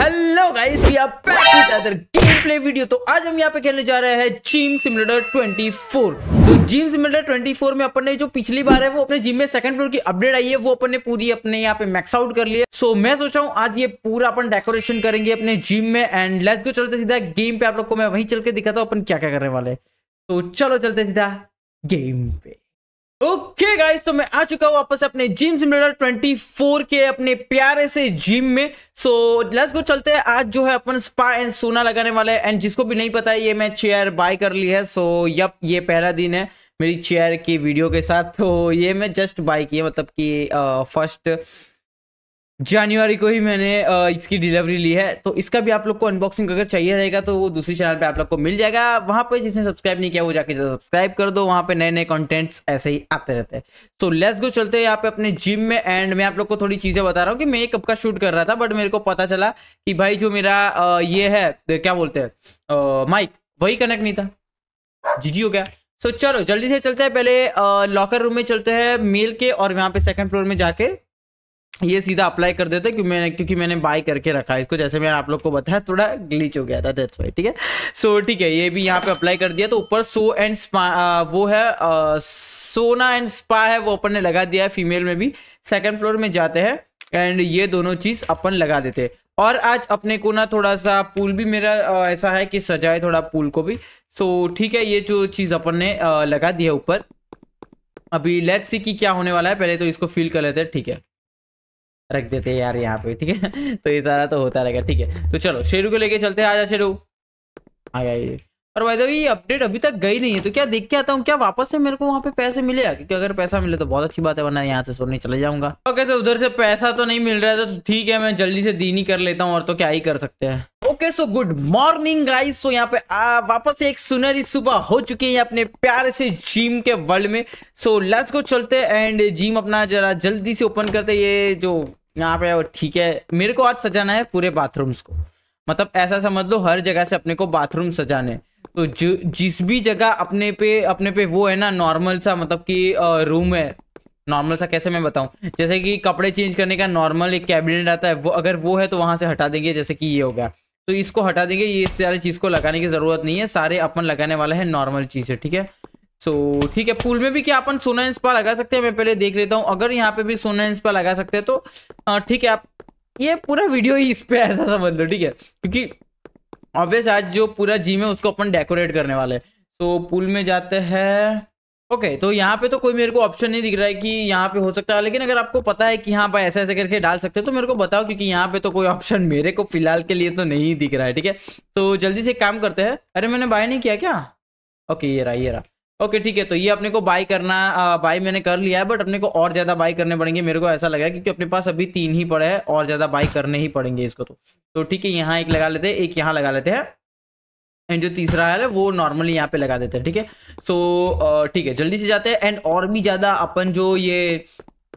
Hello guys we are back with other game play video तो आज हम यहाँ पे खेलने जा रहे हैं जिम सिमुलेटर 24 तो जिम सिमुलेटर 24 में अपन ने जो पिछली बार है वो अपने जिम में सेकंड फ्लोर की अपडेट आई है वो अपन ने पूरी अपने यहाँ पे मैक्स आउट कर लिया सो मैं सोच रहा हूँ आज ये पूरा अपन डेकोरेशन करेंगे अपने जिम में एंड लेट्स को चलते सीधा गेम पे आप लोग को मैं वहीं चल के दिखाता हूँ अपन क्या क्या करने वाले हैं तो चलो चलते सीधा गेम पे ओके okay गाइस तो मैं आ चुका हूँ वापस अपने जिम सिमुलेटर 24 के अपने प्यारे से जिम में सो लेट्स गो चलते हैं आज जो है अपन स्पा एंड सोना लगाने वाले हैं एंड जिसको भी नहीं पता है ये मैं चेयर बाय कर ली है सो so, यप ये पहला दिन है मेरी चेयर की वीडियो के साथ तो ये मैं जस्ट बाय किया मतलब कि फर्स्ट जनवरी को ही मैंने इसकी डिलीवरी ली है तो इसका भी आप लोग को अनबॉक्सिंग अगर चाहिए रहेगा तो वो दूसरी चैनल पे आप लोग को मिल जाएगा वहाँ पे जिसने सब्सक्राइब नहीं किया वो जाके सब्सक्राइब कर दो वहाँ पे नए नए कंटेंट्स ऐसे ही आते रहते हैं सो लेट्स गो चलते हैं यहाँ पे अपने जिम में एंड मैं आप लोग को थोड़ी चीज़ें बता रहा हूँ कि कब का शूट कर रहा था बट मेरे को पता चला कि भाई जो मेरा ये है क्या बोलते हैं माइक वही कनेक्ट नहीं था जी हो गया सो चलो जल्दी से चलते हैं पहले लॉकर रूम में चलते हैं मेल के और यहाँ पे सेकेंड फ्लोर में जाके ये सीधा अप्लाई कर देते क्योंकि मैंने क्योंकि मैंने बाय करके रखा है इसको जैसे मैंने आप लोग को बताया थोड़ा ग्लिच हो गया था दैट्स वाई ठीक है सो ठीक है ये भी यहाँ पे अप्लाई कर दिया तो ऊपर सो एंड स्पा वो है आ, सोना एंड स्पा है वो अपन ने लगा दिया है फीमेल में भी सेकेंड फ्लोर में जाते हैं एंड ये दोनों चीज़ अपन लगा देते हैं और आज अपने को ना थोड़ा सा पूल भी मेरा ऐसा है कि सजाए थोड़ा पूल को भी सो ठीक है ये जो चीज़ अपन ने लगा दिया ऊपर अभी लेट्स सी कि क्या होने वाला है पहले तो इसको फील कर लेते हैं ठीक है रख देते हैं यार यहाँ पे ठीक है तो ये सारा तो होता रहेगा ठीक है तो चलो शेरू को लेके चलते हैं आजा शेरू आ गया ये और देखो ये अपडेट अभी तक गई नहीं है तो क्या देख के आता हूँ क्या वापस से मेरे को वहाँ पे पैसे मिले क्योंकि अगर पैसा मिले तो बहुत अच्छी बात है वरना यहाँ से सोने चले जाऊंगा ओके तो उधर से पैसा तो नहीं मिल रहा है तो ठीक है मैं जल्दी से दीनी कर लेता हूँ और तो क्या ही कर सकते हैं okay so good morning guys so यहाँ पे आ, वापस एक सुनहरी सुबह हो चुकी है अपने प्यारे से जिम के वर्ल्ड में सो लेट्स गो चलते एंड जिम अपना जरा जल्दी से ओपन करते ये जो यहाँ पे ठीक है मेरे को आज सजाना है पूरे बाथरूम्स को मतलब ऐसा समझ लो हर जगह से अपने को बाथरूम सजाने तो जो जिस भी जगह अपने पे अपने पे वो है ना नॉर्मल सा मतलब कि रूम है नॉर्मल सा कैसे मैं बताऊं जैसे कि कपड़े चेंज करने का नॉर्मल एक कैबिनेट आता है वो अगर वो है तो वहां से हटा देंगे जैसे कि ये हो गया तो इसको हटा देंगे ये सारी चीज़ को लगाने की ज़रूरत नहीं है सारे अपन लगाने वाला है नॉर्मल चीज़ है ठीक है सो ठीक है पूल में भी क्या अपन सोना इंस्पा लगा सकते हैं मैं पहले देख लेता हूँ अगर यहाँ पे भी सोना इंस्पा लगा सकते हैं तो ठीक है आप ये पूरा वीडियो ही इस पर ऐसा समझ लो ठीक है क्योंकि ऑब्वियस आज जो पूरा जिम है उसको अपन डेकोरेट करने वाले तो पूल में जाते हैं ओके तो यहाँ पे तो कोई मेरे को ऑप्शन नहीं दिख रहा है कि यहाँ पे हो सकता है लेकिन अगर आपको पता है कि हाँ भाई ऐसा ऐसे करके डाल सकते हो तो मेरे को बताओ क्योंकि यहाँ पे तो कोई ऑप्शन मेरे को फिलहाल के लिए तो नहीं दिख रहा है ठीक है तो जल्दी से काम करते हैं अरे मैंने बाय नहीं किया क्या ओके ये रहा ये रहा ओके ठीक है तो ये अपने को बाई करना बाय बाई मैंने कर लिया है बट अपने को और ज़्यादा बाई करने पड़ेंगे मेरे को ऐसा लग रहा है क्योंकि अपने पास अभी तीन ही पड़े हैं और ज़्यादा बाई करने ही पड़ेंगे इसको तो तो ठीक है यहाँ एक लगा लेते हैं एक यहाँ लगा लेते हैं एंड जो तीसरा है वो नॉर्मली यहाँ पे लगा देते हैं ठीक है सो ठीक है जल्दी से जाते हैं एंड और भी ज़्यादा अपन जो ये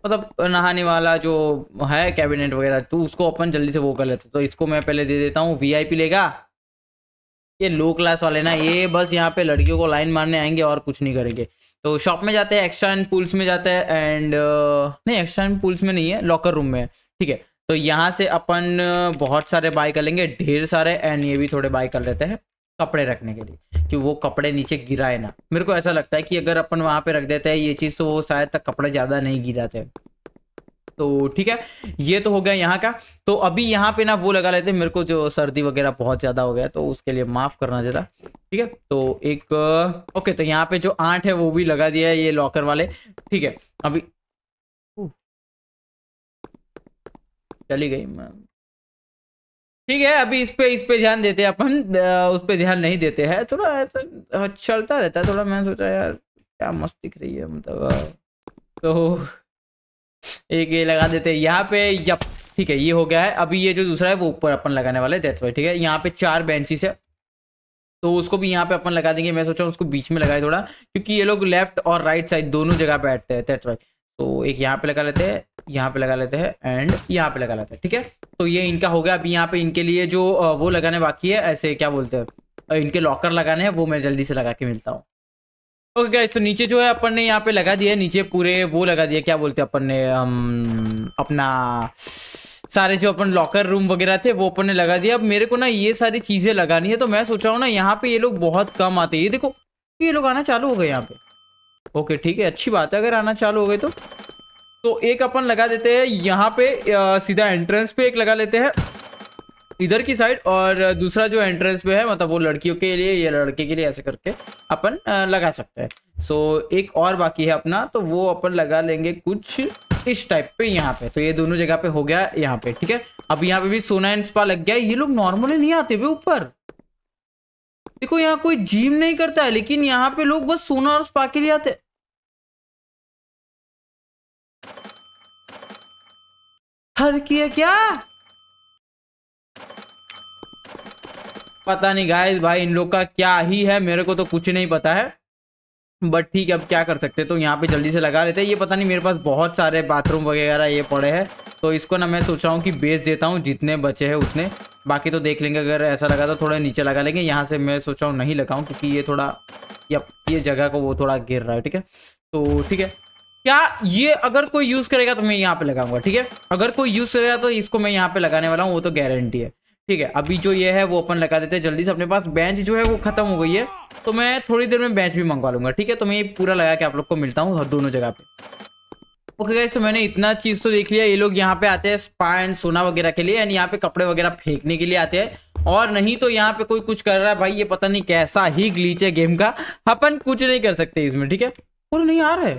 मतलब नहाने वाला जो है कैबिनेट वगैरह तो उसको अपन जल्दी से वो कर लेते हैं तो इसको मैं पहले दे देता हूँ वी लेगा ये लो क्लास वाले ना ये बस यहाँ पे लड़कियों को लाइन मारने आएंगे और कुछ नहीं करेंगे तो शॉप में जाते हैं एक्स्ट्रा एंड पुल्स में जाते हैं एंड uh, नहीं एक्स्ट्रा एंड पुल्स में नहीं है लॉकर रूम में है ठीक है तो यहाँ से अपन uh, बहुत सारे बाय कर लेंगे ढेर सारे एंड ये भी थोड़े बाय कर लेते हैं कपड़े रखने के लिए कि वो कपड़े नीचे गिराए ना मेरे को ऐसा लगता है कि अगर अपन वहाँ पे रख देते हैं ये चीज़ तो वो शायद तक कपड़े ज़्यादा नहीं गिराते तो ठीक है ये तो हो गया यहाँ का तो अभी यहाँ पे ना वो लगा लेते मेरे को जो सर्दी वगैरह बहुत ज़्यादा हो गया तो उसके लिए माफ़ करना ज़रा ठीक है तो एक ओके तो यहाँ पे जो आठ है वो भी लगा दिया है ये लॉकर वाले ठीक है अभी चली गई मैम ठीक है अभी इस पे इस पे ध्यान देते हैं अपन उस पे ध्यान नहीं देते हैं थोड़ा ऐसा चलता रहता है थोड़ा मैंने सोचा यार क्या मस्त दिख रही है मतलब तो एक ये लगा देते हैं यहाँ पे यप ठीक है ये हो गया है अभी ये जो दूसरा है वो ऊपर अपन लगाने वाले डेथ वाइट ठीक है यहाँ पे चार बेंचेस है तो उसको भी यहाँ पे अपन लगा देंगे मैं सोचा उसको बीच में लगाए थोड़ा क्योंकि ये लोग लेफ्ट और राइट साइड दोनों जगह पे बैठते हैं डेथ वाइट तो एक यहाँ पे लगा लेते हैं यहाँ पे लगा लेते हैं एंड यहाँ पे लगा लेते हैं ठीक है तो ये इनका हो गया अभी यहाँ पे इनके लिए जो वो लगाने बाकी है ऐसे क्या बोलते हैं इनके लॉकर लगाने हैं वो मैं जल्दी से लगा के मिलता हूँ ओके okay गाइस तो नीचे जो है अपन ने यहाँ पे लगा दिया नीचे पूरे वो लगा दिया क्या बोलते अपन ने हम अपना सारे जो अपन लॉकर रूम वगैरह थे वो अपन ने लगा दिया अब मेरे को ना ये सारी चीज़ें लगानी है तो मैं सोच रहा हूँ ना यहाँ पे ये लोग बहुत कम आते हैं ये देखो ये लोग आना चालू हो गए यहाँ पे ओके ठीक है अच्छी बात है अगर आना चालू हो गए तो तो एक अपन लगा देते हैं यहाँ पे सीधा एंट्रेंस पे एक लगा लेते हैं इधर की साइड और दूसरा जो एंट्रेंस पे है मतलब वो लड़कियों के लिए या लड़के के लिए ऐसे करके अपन लगा सकते हैं सो so, एक और बाकी है अपना तो वो अपन लगा लेंगे कुछ इस टाइप पे यहाँ पे तो ये दोनों जगह पे हो गया यहाँ पे ठीक है अब यहाँ पे भी सोना एंड स्पा लग गया ये लोग नॉर्मली नहीं आते ऊपर देखो यहाँ कोई जिम नहीं करता है लेकिन यहाँ पे लोग बस सोना और स्पा के लिए आते हर किया क्या पता नहीं गाय भाई इन लोग का क्या ही है मेरे को तो कुछ नहीं पता है बट ठीक है अब क्या कर सकते तो यहाँ पे जल्दी से लगा लेते हैं ये पता नहीं मेरे पास बहुत सारे बाथरूम वगैरह ये पड़े हैं तो इसको ना मैं सोच रहा हूँ कि बेच देता हूँ जितने बचे हैं उतने बाकी तो देख लेंगे अगर ऐसा लगा तो थोड़ा नीचे लगा लेंगे यहाँ से मैं सोच रहा हूँ नहीं लगाऊँ क्योंकि ये थोड़ा या ये जगह को वो थोड़ा गिर रहा है ठीक है तो ठीक है क्या ये अगर कोई यूज़ करेगा तो मैं यहाँ पे लगाऊंगा ठीक है अगर कोई यूज़ करेगा तो इसको मैं यहाँ पे लगाने वाला हूँ वो तो गारंटी है ठीक है अभी जो ये है वो अपन लगा देते हैं जल्दी से अपने पास बेंच जो है वो खत्म हो गई है तो मैं थोड़ी देर में बेंच भी मंगवा लूंगा ठीक है तो मैं ये पूरा लगा के आप लोग को मिलता हूँ दोनों जगह पे ओके गाइस तो मैंने इतना चीज तो देख लिया ये लोग यहाँ पे आते हैं स्पा एंड सोना वगैरह के लिए एंड यहाँ पे कपड़े वगैरह फेंकने के लिए आते हैं और नहीं तो यहाँ पे कोई कुछ कर रहा है भाई ये पता नहीं कैसा ही ग्लीच है गेम का अपन कुछ नहीं कर सकते इसमें ठीक है पूरा नहीं आ रहे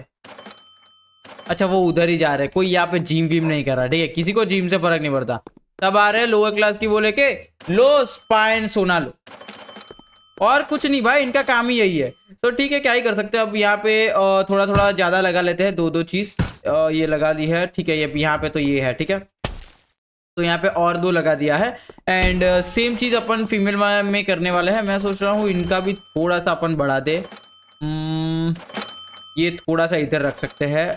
अच्छा वो उधर ही जा रहे कोई यहाँ पे जिम विम नहीं कर रहा ठीक है किसी को जिम से फर्क नहीं पड़ता तब आ रहे लोअर क्लास की वो लेके लो स्पाइन सोना लो और कुछ नहीं भाई इनका काम ही यही है तो ठीक है क्या ही कर सकते हैं अब यहाँ पे थोड़ा थोड़ा ज्यादा लगा लेते हैं दो दो चीज ये लगा ली है ठीक है ये यहाँ पे तो ये है ठीक है तो यहाँ पे और दो लगा दिया है एंड सेम चीज अपन फीमेल में करने वाले हैं मैं सोच रहा हूँ इनका भी थोड़ा सा अपन बढ़ा दे हम्म, ये थोड़ा सा इधर रख सकते हैं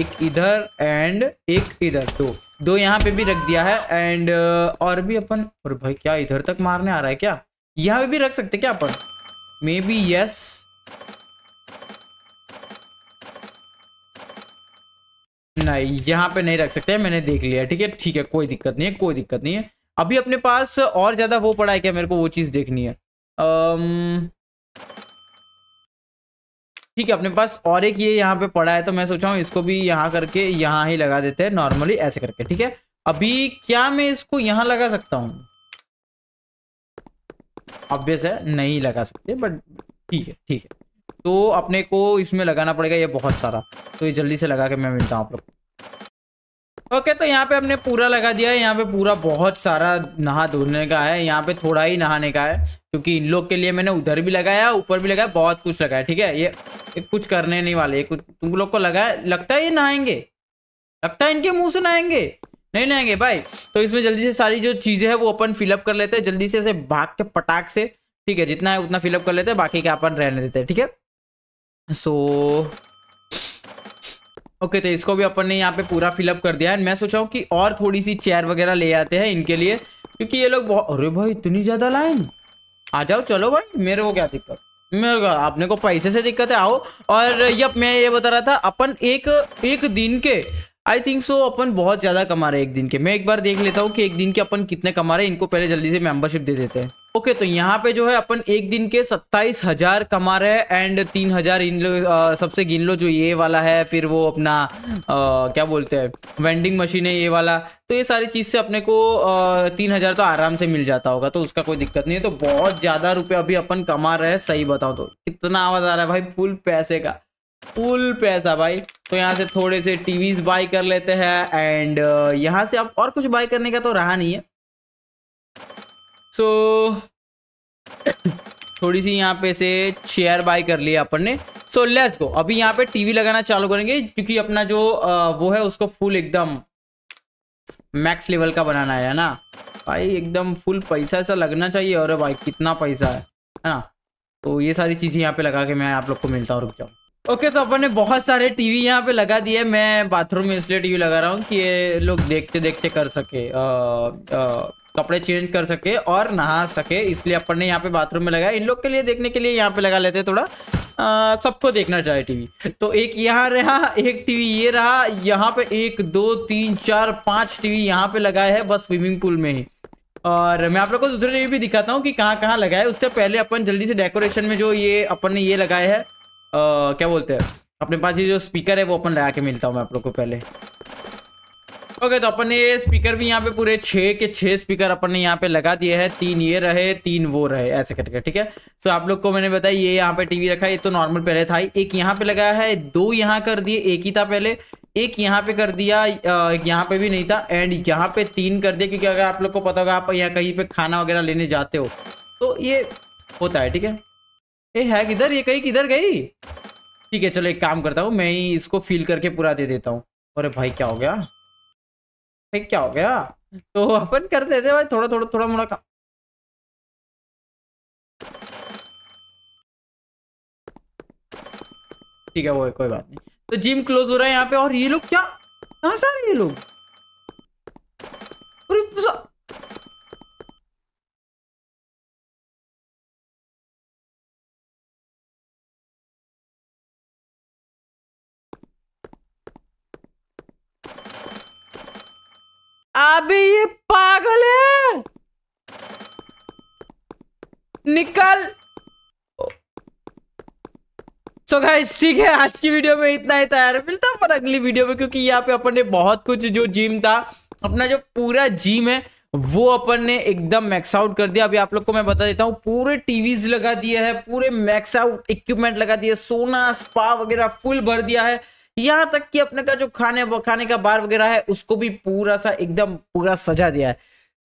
एक इधर एंड एक इधर दो तो। दो यहाँ पे भी रख दिया है एंड uh, और भी अपन और भाई क्या इधर तक मारने आ रहा है क्या यहाँ पे भी रख सकते क्या अपन मे बी यस नहीं यहाँ पे नहीं रख सकते मैंने देख लिया ठीक है ठीक है कोई दिक्कत नहीं है कोई दिक्कत नहीं है अभी अपने पास और ज्यादा वो पड़ा है क्या मेरे को वो चीज देखनी है अम्म um, ठीक है अपने पास और एक ये यहाँ पे पड़ा है तो मैं सोचा हूँ इसको भी यहाँ करके यहाँ ही लगा देते हैं नॉर्मली ऐसे करके ठीक है अभी क्या मैं इसको यहाँ लगा सकता हूँ ऑब्वियस है नहीं लगा सकते बट ठीक है ठीक है तो अपने को इसमें लगाना पड़ेगा ये बहुत सारा तो ये जल्दी से लगा के मैं मिलता हूँ आप लोग ओके तो यहाँ पे हमने पूरा लगा दिया है यहाँ पे पूरा बहुत सारा नहा धोने का है यहाँ पे थोड़ा ही नहाने का है क्योंकि इन लोग के लिए मैंने उधर भी लगाया ऊपर भी लगाया बहुत कुछ लगाया ठीक है ये, कुछ करने नहीं वाले ये कुछ तुम लोग को लगाया लगता है ये नहाएंगे लगता है इनके मुंह से नहाएंगे नहीं नहाएंगे भाई तो इसमें जल्दी से सारी जो चीज़ें हैं वो अपन फिलअप कर लेते हैं जल्दी से ऐसे भाग के पटाख से ठीक है जितना है उतना फिलअप कर लेते हैं बाकी का अपन रहने देते हैं ठीक है सो so... ओके तो इसको भी अपन ने यहाँ पे पूरा फिलअप कर दिया है मैं सोचा हूँ कि और थोड़ी सी चेयर वगैरह ले आते हैं इनके लिए क्योंकि ये लोग अरे भाई इतनी ज़्यादा लाइन आ जाओ चलो भाई मेरे को क्या दिक्कत मेरे को आपने को पैसे से दिक्कत है आओ और यप मैं ये बता रहा था अपन एक एक दिन के आई थिंक सो अपन बहुत ज़्यादा कमा रहे हैं एक दिन के मैं एक बार देख लेता हूँ कि एक दिन के अपन कितने कमा रहे हैं इनको पहले जल्दी से मेम्बरशिप दे देते हैं ओके okay, तो यहाँ पे जो है अपन एक दिन के सत्ताईस हजार कमा रहे हैं एंड तीन हजार इन लो सबसे गिन लो जो ये वाला है फिर वो अपना आ, क्या बोलते हैं वेंडिंग मशीन है ये वाला तो ये सारी चीज़ से अपने को आ, तीन हजार तो आराम से मिल जाता होगा तो उसका कोई दिक्कत नहीं है तो बहुत ज़्यादा रुपए अभी अपन कमा रहे हैं सही बताओ तो कितना आवाज़ आ रहा है भाई फुल पैसे का फुल पैसा भाई तो यहाँ से थोड़े से टीवीज बाय कर लेते हैं एंड यहाँ से अब और कुछ बाय करने का तो रहा नहीं है सो थोड़ी सी यहाँ पे से चेयर बाय कर लिया अपन ने सो लेट्स गो अभी यहाँ पे टीवी लगाना चालू करेंगे क्योंकि अपना जो आ, वो है उसको फुल एकदम मैक्स लेवल का बनाना है ना भाई एकदम फुल पैसा ऐसा लगना चाहिए और भाई कितना पैसा है है ना तो ये सारी चीज़ें यहाँ पे लगा के मैं आप लोग को मिलता हूँ रुक जाऊँ ओके तो अपन ने बहुत सारे टीवी यहाँ पे लगा दिए मैं बाथरूम में इसलिए टीवी लगा रहा हूँ कि ये लोग देखते देखते कर सके आ, आ, कपड़े चेंज कर सके और नहा सके इसलिए अपन ने यहाँ पे बाथरूम में लगाया इन लोग के लिए देखने के लिए यहाँ पे लगा लेते थोड़ा सबको देखना चाहिए टीवी तो एक यहाँ रहा एक टीवी ये रहा यहाँ पे एक दो तीन चार पांच टीवी यहाँ पे लगाए है बस स्विमिंग पूल में ही और मैं आप लोग को दूसरे टीवी भी दिखाता हूँ कि कहाँ कहाँ लगाए उससे पहले अपन जल्दी से डेकोरेशन में जो ये अपन ने ये लगाए है आ, क्या बोलते हैं अपने पास ये जो स्पीकर है वो अपन लगा के मिलता हूँ मैं आप लोग को पहले ओके तो अपन ने ये स्पीकर भी यहाँ पे पूरे छः के छः स्पीकर अपन ने यहाँ पे लगा दिए हैं तीन ये रहे तीन वो रहे ऐसे करके ठीक है तो आप लोग को मैंने बताया ये यहाँ पे टीवी रखा है ये तो नॉर्मल पहले था एक यहाँ पे लगाया है दो यहाँ कर दिए एक ही था पहले एक यहाँ पे कर दिया यहाँ पे भी नहीं था एंड यहाँ पे तीन कर दिया क्योंकि अगर आप लोग को पता होगा आप यहाँ कहीं पे खाना वगैरह लेने जाते हो तो ये होता है ठीक है ये है किधर ये कहीं किधर गई ठीक है चलो एक काम करता हूँ मैं ही इसको फील करके पूरा दे देता हूँ अरे भाई क्या हो गया भाई क्या हो गया तो अपन कर देते भाई थोड़ा थोड़ा थोड़ा मोड़ा काम ठीक है वो है कोई बात नहीं तो जिम क्लोज हो रहा है यहाँ पे और ये लोग क्या कहाँ सारे ये लोग निकल सो गाइस ठीक है आज की वीडियो में इतना ही तैयार मिलता है पर अगली वीडियो में क्योंकि यहाँ पे अपन ने बहुत कुछ जो जिम था अपना जो पूरा जिम है वो अपन ने एकदम मैक्स आउट कर दिया अभी आप लोग को मैं बता देता हूँ पूरे टीवीज लगा दिए है पूरे मैक्स आउट इक्विपमेंट लगा दिए सोना स्पा वगैरह फुल भर दिया है यहाँ तक कि अपने का जो खाने खाने का बार वगैरह है उसको भी पूरा सा एकदम पूरा सजा दिया है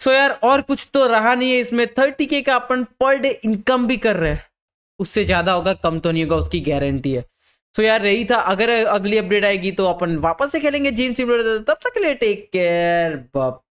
सो यार और कुछ तो रहा नहीं है इसमें थर्टी के का अपन पर डे इनकम भी कर रहे हैं उससे ज़्यादा होगा कम तो नहीं होगा उसकी गारंटी है सो यार रही था अगर अगली अपडेट आएगी तो अपन वापस से खेलेंगे जीम सिम तब तक के टेक केयर बाप